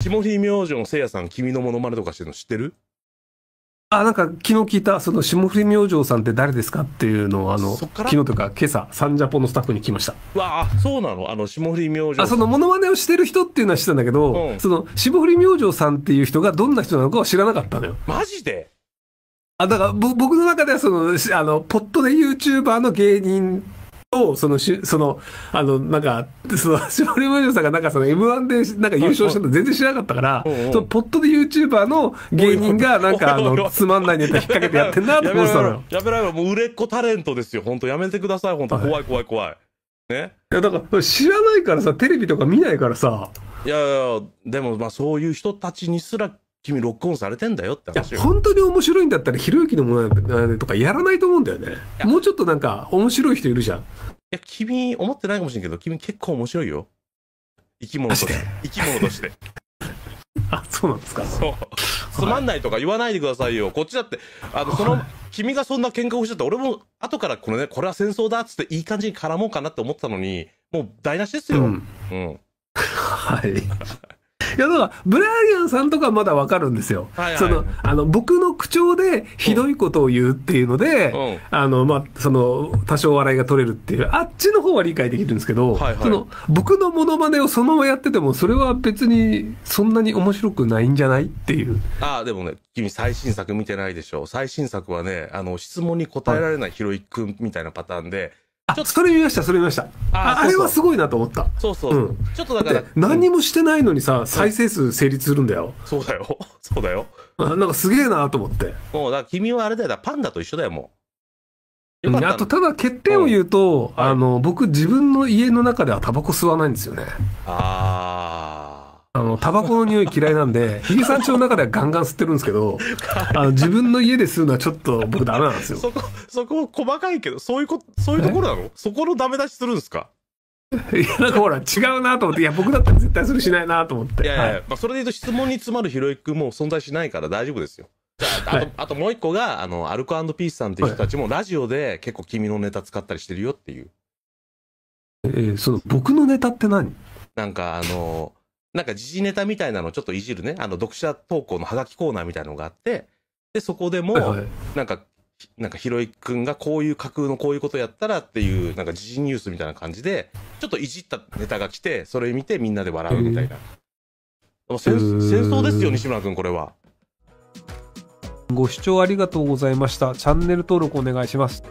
霜降り明星のせいやさん、君のモノマネとかしてるの知ってるあ、なんか昨日聞いた、その霜降り明星さんって誰ですかっていうのを、あの、昨日というか今朝、サンジャポのスタッフに来ました。わあ、そうなのあの、霜降り明星あ、そのモノマネをしてる人っていうのは知ってたんだけど、うんその霜降り明星さんっていう人がどんな人なのかは知らなかったのよ。マジであ、だから僕の中ではその、あの、ポットで YouTuber の芸人を、そのその、あの、なんか、その、絞り文章さんがなんかその M1 でなんか優勝したの全然知らなかったから、そのポットで YouTuber の芸人がなんかあの、つまんないネタ引っ掛けてやってんなって思ってたのよ。やめろよ、もう売れっ子タレントですよ。本当やめてください、本当怖い怖い怖い。ね。いや、だから、知らないからさ、テレビとか見ないからさ。いやいや、でもまあそういう人たちにすら君ロックオンされてんだよって話本当に面白いんだったらひろゆきのものとかやらないと思うんだよねもうちょっとなんか面白い人いるじゃんいや君思ってないかもしれんけど君結構面白いよ生き物として生き物として あそうなんですかそうつまんないとか言わないでくださいよ、はい、こっちだってあのその、はい、君がそんな喧嘩をしてたって俺も後からこれねこれは戦争だっつっていい感じに絡もうかなって思ったのにもう台無しですよ、うん、うん、はいいやだからブライアンさんとかまだわかるんですよ、はいはい、そのあの僕の口調でひどいことを言うっていうので、うん、あのまあその多少笑いが取れるっていうあっちの方は理解できるんですけど、はいはい、その僕のものまねをそのままやっててもそれは別にそんなに面白くないんじゃないっていうああでもね君最新作見てないでしょ最新作はねあの質問に答えられないひろイ君くんみたいなパターンで、ちょっとそれ見ました、それ見ました。ああれはすごいなと思った。そうそう。うん、ちょっとだから。何にもしてないのにさ、再生数成立するんだよ。そうだよ。そうだよ。なんかすげえなと思って。もう、だから君はあれだよ。パンダと一緒だよ、もう。あと、ただ欠点を言うと、うんはい、あの、僕自分の家の中ではタバコ吸わないんですよね。ああ。あの、タバコの匂い嫌いなんで、日 比さんちの中ではガンガン吸ってるんですけど、あの、自分の家で吸うのはちょっと僕ダメなんですよ。そこ、そこ細かいけど、そういうこと、そういうところなのそこのダメ出しするんですか いや、なんかほら、違うなと思って、いや、僕だったら絶対それしないなと思って。いやいや、はい、まあ、それで言うと質問に詰まるひろゆきも存在しないから大丈夫ですよ。あと、はい、あともう一個が、あの、アルコピースさんっていう人たちもラジオで結構君のネタ使ったりしてるよっていう。えー、その、僕のネタって何なんかあの、なんか時事ネタみたいなのをちょっといじるね、あの、読者投稿のハガキコーナーみたいなのがあって、で、そこでも、なんか、なんかひろゆきくんがこういう架空のこういうことやったらっていう、なんか時事ニュースみたいな感じで、ちょっといじったネタが来て、それ見てみんなで笑うみたいな。戦争ですよ、西村くん、これは。ご視聴ありがとうございました。チャンネル登録お願いします。